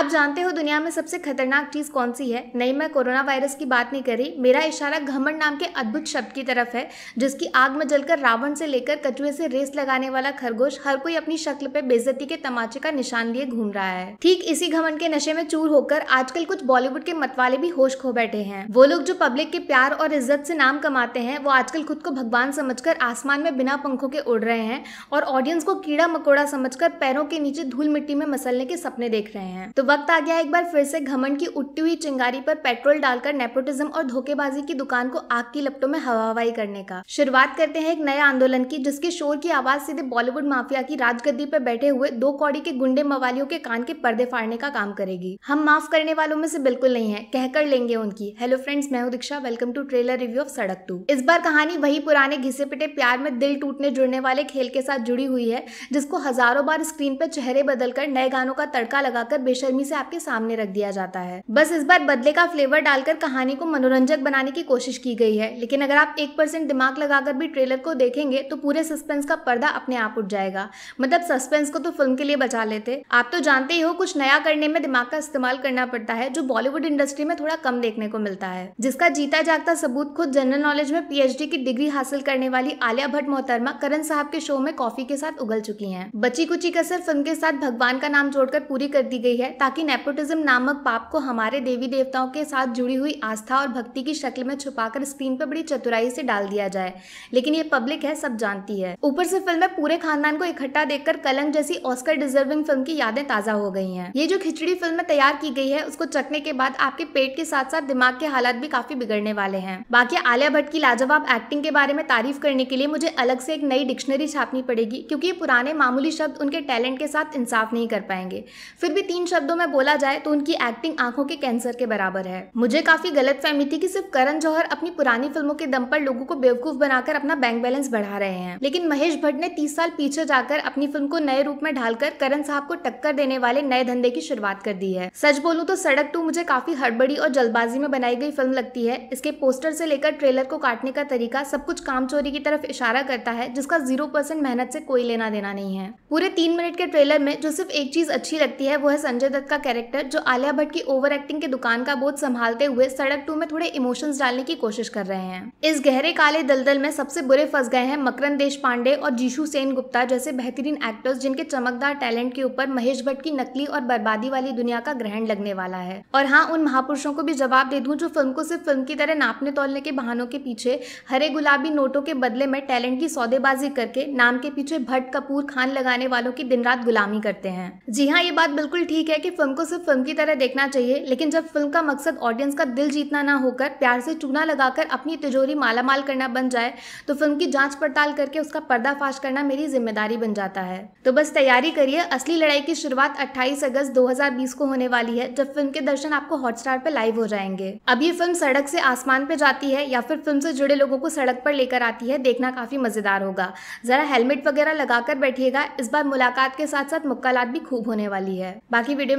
आप जानते हो दुनिया में सबसे खतरनाक चीज़ कौन सी है नहीं मैं कोरोना वायरस की बात नहीं करी मेरा इशारा घमंड नाम के अद्भुत शब्द की तरफ है जिसकी आग में जलकर रावण से लेकर कचुए से रेस लगाने वाला खरगोश हर कोई अपनी शक्ल पे बेजती के तमाचे का निशान लिए घूम रहा है ठीक इसी घमंड के नशे में चूर होकर आजकल कुछ बॉलीवुड के मतवाले भी होश खो बैठे हैं वो लोग जो पब्लिक के प्यार और इज्जत से नाम कमाते हैं वो आजकल खुद को भगवान समझ आसमान में बिना पंखों के उड़ रहे हैं और ऑडियंस को कीड़ा मकोड़ा समझ पैरों के नीचे धूल मिट्टी में मसलने के सपने देख रहे हैं तो वक्त आ गया एक बार फिर से घमंड की उठती हुई चिंगारी पर पेट्रोल डालकर नेपोटिज्म और धोखेबाजी की दुकान को आग की लपटों में हवावाई करने का शुरुआत करते हैं एक नए आंदोलन की जिसके शोर की आवाज सीधे बॉलीवुड माफिया की राजगद्दी पर बैठे हुए दो कौड़ी के गुंडे मवालियों के कान के पर्दे फाड़ने का काम करेगी हम माफ करने वालों में से बिल्कुल नहीं है कहकर लेंगे उनकी हेलो फ्रेंड्स मैं हूँ Diksha welcome to trailer review of Sadak two इस बार कहानी वही पुराने घिसे पिटे प्यार में दिल टूटने जुड़ने वाले खेल के साथ जुड़ी हुई है जिसको हजारों बार स्क्रीन पर चेहरे बदलकर नए गानों का तड़का लगाकर बेशर्मी बेरहमी से आपके सामने रख दिया जाता है बस इस बार बदले का फ्लेवर डालकर कहानी को मनोरंजक बनाने की कोशिश की गई है लेकिन अगर आप एक परसेंट दिमाग लगाकर भी ट्रेलर को देखेंगे तो पूरे सस्पेंस का पर्दा अपने आप उठ जाएगा मतलब सस्पेंस को तो फिल्म के लिए बचा लेते आप तो जानते ही हो कुछ नया करने में दिमाग का इस्तेमाल करना पड़ता है जो बॉलीवुड इंडस्ट्री में थोड़ा कम देखने को मिलता है जिसका जीता जागता सबूत खुद जनरल नॉलेज में पीएचडी की डिग्री हासिल करने वाली आलिया भट्ट मोहतरमा करण साहब के शो में कॉफी के साथ उगल चुकी है बची कुची कसर फिल्म के साथ भगवान का नाम जोड़कर पूरी कर दी गई है ताकि नेपोटिज्म नामक पाप को हमारे देवी देवताओं के साथ जुड़ी हुई आस्था और भक्ति की शक्ल में छुपाकर स्क्रीन पर बड़ी चतुराई से डाल दिया जाए लेकिन ये पब्लिक है सब जानती है ऊपर से फिल्म में पूरे खानदान को इकट्ठा देखकर कलंक जैसी ऑस्कर डिजर्विंग फिल्म की यादें ताजा हो गई है ये जो खिचड़ी फिल्म में तैयार की गई है उसको चखने के बाद आपके पेट के साथ साथ दिमाग के हालात भी काफी बिगड़ने वाले हैं बाकी आलिया भट्ट की लाजवाब एक्टिंग के बारे में तारीफ करने के लिए मुझे अलग से एक नई डिक्शनरी छापनी पड़ेगी क्योंकि ये पुराने मामूली शब्द उनके टैलेंट के साथ इंसाफ नहीं कर पाएंगे फिर भी तीन शब्द शब्दों में बोला जाए तो उनकी एक्टिंग आंखों के कैंसर के बराबर है मुझे काफी गलत फहमी थी कि सिर्फ करण जौहर अपनी पुरानी फिल्मों के दम पर लोगों को बेवकूफ बनाकर अपना बैंक बैलेंस बढ़ा रहे हैं लेकिन महेश भट्ट ने तीस साल पीछे जाकर अपनी फिल्म को नए रूप में ढालकर करण साहब को टक्कर देने वाले नए धंधे की शुरुआत कर दी है सच बोलूँ तो सड़क टू मुझे काफी हड़बड़ी और जल्दबाजी में बनाई गई फिल्म लगती है इसके पोस्टर से लेकर ट्रेलर को काटने का तरीका सब कुछ काम चोरी की तरफ इशारा करता है जिसका जीरो परसेंट मेहनत से कोई लेना देना नहीं है पूरे तीन मिनट के ट्रेलर में जो सिर्फ एक चीज अच्छी लगती है वो है संजय दत्त का कैरेक्टर जो आलिया भट्ट की ओवर एक्टिंग के दुकान का बोझ संभालते हुए सड़क टू में थोड़े इमोशंस डालने की कोशिश कर रहे हैं इस गहरे काले दलदल में सबसे बुरे फंस गए हैं मकरन देश पांडे और जीशु सेन गुप्ता जैसे बेहतरीन एक्टर्स जिनके चमकदार टैलेंट के ऊपर महेश भट्ट की नकली और बर्बादी वाली दुनिया का ग्रहण लगने वाला है और हाँ उन महापुरुषों को भी जवाब दे दूँ जो फिल्म को सिर्फ फिल्म की तरह नापने तोलने के बहानों के पीछे हरे गुलाबी नोटों के बदले में टैलेंट की सौदेबाजी करके नाम के पीछे भट्ट कपूर खान लगाने वालों की दिन रात गुलामी करते हैं जी हाँ ये बात बिल्कुल ठीक है कि फिल्म को सिर्फ फिल्म की तरह देखना चाहिए लेकिन जब फिल्म का मकसद ऑडियंस का दिल जीतना ना होकर प्यार से चूना लगाकर अपनी तिजोरी माला माल करना बन जाए तो फिल्म की जांच पड़ताल करके उसका पर्दाफाश करना मेरी जिम्मेदारी बन जाता है तो बस तैयारी करिए असली लड़ाई की शुरुआत 28 अगस्त 2020 को होने वाली है जब फिल्म के दर्शन आपको हॉटस्टार पर लाइव हो जाएंगे अब ये फिल्म सड़क से आसमान पे जाती है या फिर फिल्म से जुड़े लोगों को सड़क पर लेकर आती है देखना काफी मजेदार होगा जरा हेलमेट वगैरह लगाकर बैठिएगा इस बार मुलाकात के साथ साथ मुक्कालात भी खूब होने वाली है बाकी वीडियो